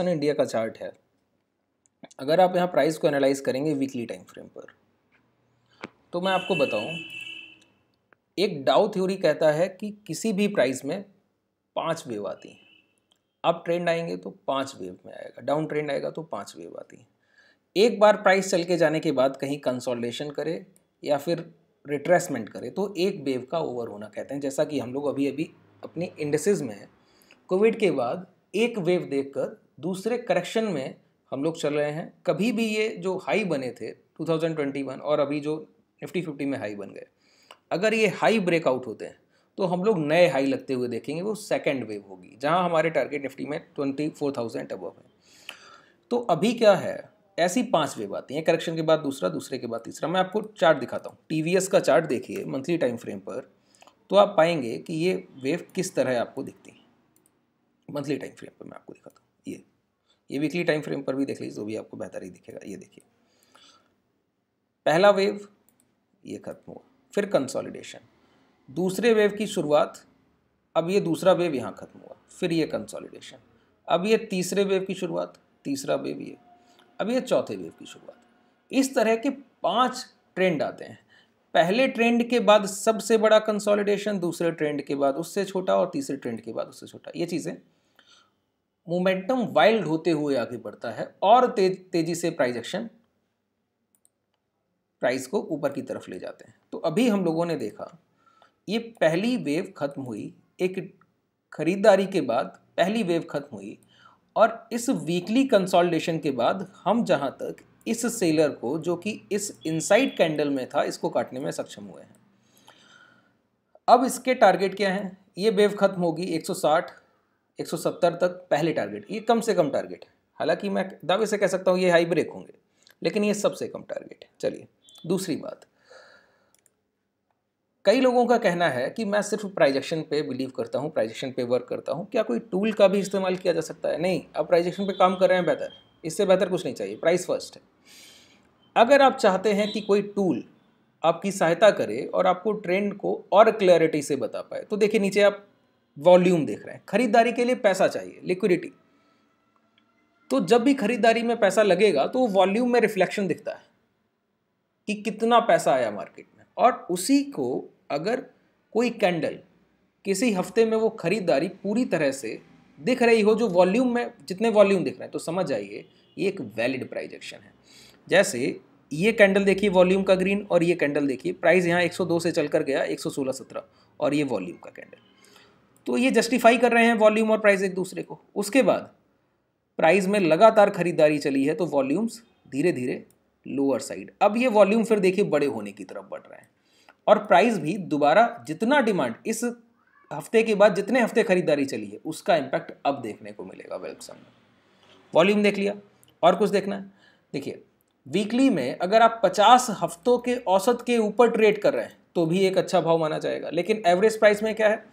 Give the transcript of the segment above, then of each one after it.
सन India का chart है अगर आप यहाँ प्राइस को एनालाइज करेंगे वीकली टाइम फ्रेम पर तो मैं आपको बताऊँ एक डाउ थ्योरी कहता है कि किसी भी प्राइस में पांच वेव आती हैं आप ट्रेंड आएंगे तो पांच वेव में आएगा डाउन ट्रेंड आएगा तो पांच वेव आती हैं एक बार प्राइस चल के जाने के बाद कहीं कंसोलिडेशन करे या फिर रिट्रेसमेंट करे तो एक वेव का ओवर होना कहते हैं जैसा कि हम लोग अभी अभी अपनी इंडस्ट्रीज में हैं कोविड के बाद एक वेव देखकर दूसरे करेक्शन में हम लोग चल रहे हैं कभी भी ये जो हाई बने थे 2021 और अभी जो निफ्टी फिफ्टी में हाई बन गए अगर ये हाई ब्रेकआउट होते हैं तो हम लोग नए हाई लगते हुए देखेंगे वो सेकेंड वेव होगी जहाँ हमारे टारगेट निफ्टी में ट्वेंटी फोर थाउजेंड अबव है तो अभी क्या है ऐसी पांच वेव आती हैं करेक्शन के बाद दूसरा दूसरे के बाद तीसरा मैं आपको चार्ट दिखाता हूँ टी का चार्ट देखिए मंथली टाइम फ्रेम पर तो आप पाएंगे कि ये वेव किस तरह आपको दिखती है मंथली टाइम फ्रेम पर मैं आपको दिखाता हूँ ये वीकली टाइम फ्रेम पर भी देख लीजिए तो भी आपको बेहतर ही दिखेगा ये देखिए पहला वेव ये खत्म हुआ फिर कंसोलिडेशन दूसरे वेव की शुरुआत अब ये दूसरा वेव यहाँ ख़त्म हुआ फिर ये कंसोलिडेशन अब ये तीसरे वेव की शुरुआत तीसरा वेव ये अब ये चौथे वेव की शुरुआत इस तरह के पांच ट्रेंड आते हैं पहले ट्रेंड के बाद सबसे बड़ा कंसोलिडेशन दूसरे ट्रेंड के बाद उससे छोटा और तीसरे ट्रेंड के बाद उससे छोटा ये चीज़ें मोमेंटम वाइल्ड होते हुए आगे बढ़ता है और ते, तेजी से प्राइज एक्शन प्राइस को ऊपर की तरफ ले जाते हैं तो अभी हम लोगों ने देखा ये पहली वेव ख़त्म हुई एक खरीदारी के बाद पहली वेव ख़त्म हुई और इस वीकली कंसोलिडेशन के बाद हम जहाँ तक इस सेलर को जो कि इस इनसाइड कैंडल में था इसको काटने में सक्षम हुए हैं अब इसके टारगेट क्या हैं ये वेव ख़त्म होगी 170 तक पहले टारगेट ये कम से कम टारगेट है हालांकि मैं दावे से कह सकता हूँ ये हाई ब्रेक होंगे लेकिन ये सबसे कम टारगेट है चलिए दूसरी बात कई लोगों का कहना है कि मैं सिर्फ प्राइजेक्शन पे बिलीव करता हूँ प्राइजेक्शन पे वर्क करता हूँ क्या कोई टूल का भी इस्तेमाल किया जा सकता है नहीं आप प्राइजेक्शन पे काम कर रहे हैं बेहतर इससे बेहतर कुछ नहीं चाहिए प्राइस फर्स्ट है अगर आप चाहते हैं कि कोई टूल आपकी सहायता करे और आपको ट्रेंड को और क्लैरिटी से बता पाए तो देखिए नीचे आप वॉल्यूम देख रहे हैं खरीदारी के लिए पैसा चाहिए लिक्विडिटी तो जब भी खरीदारी में पैसा लगेगा तो वॉल्यूम में रिफ्लेक्शन दिखता है कि कितना पैसा आया मार्केट में और उसी को अगर कोई कैंडल किसी हफ्ते में वो खरीदारी पूरी तरह से दिख रही हो जो वॉल्यूम में जितने वॉल्यूम दिख रहे हैं तो समझ आइए ये एक वैलिड प्राइज एक्शन है जैसे ये कैंडल देखिए वॉल्यूम का ग्रीन और ये कैंडल देखिए प्राइस यहाँ 102 से चल कर गया 116 17 और ये वॉल्यूम का कैंडल तो ये जस्टिफाई कर रहे हैं वॉल्यूम और प्राइस एक दूसरे को उसके बाद प्राइस में लगातार खरीदारी चली है तो वॉल्यूम्स धीरे धीरे लोअर साइड अब ये वॉल्यूम फिर देखिए बड़े होने की तरफ बढ़ रहे हैं और प्राइस भी दोबारा जितना डिमांड इस हफ्ते के बाद जितने हफ्ते खरीदारी चली है उसका इम्पैक्ट अब देखने को मिलेगा वेल्पसन में वॉल्यूम देख लिया और कुछ देखना है देखिए वीकली में अगर आप 50 हफ्तों के औसत के ऊपर ट्रेड कर रहे हैं तो भी एक अच्छा भाव माना जाएगा लेकिन एवरेज प्राइस में क्या है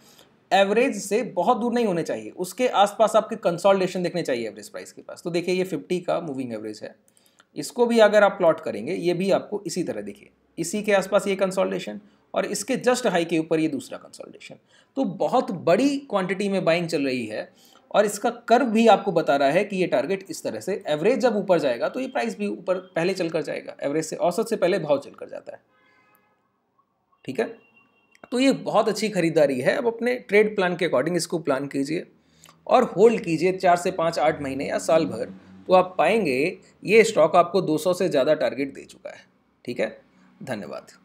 एवरेज से बहुत दूर नहीं होने चाहिए उसके आसपास आपके कंसोल्टेशन देखने चाहिए एवरेज प्राइस के पास तो देखिए ये 50 का मूविंग एवरेज है इसको भी अगर आप प्लॉट करेंगे ये भी आपको इसी तरह देखिए इसी के आसपास ये कंसोल्टेशन और इसके जस्ट हाई के ऊपर ये दूसरा कंसोल्टेशन तो बहुत बड़ी क्वांटिटी में बाइंग चल रही है और इसका कर्व भी आपको बता रहा है कि ये टारगेट इस तरह से एवरेज जब ऊपर जाएगा तो ये प्राइस भी ऊपर पहले चल कर जाएगा एवरेज से औसत से पहले भाव चल कर जाता है ठीक है तो ये बहुत अच्छी खरीदारी है अब अपने ट्रेड प्लान के अकॉर्डिंग इसको प्लान कीजिए और होल्ड कीजिए चार से पाँच आठ महीने या साल भर तो आप पाएंगे ये स्टॉक आपको 200 से ज़्यादा टारगेट दे चुका है ठीक है धन्यवाद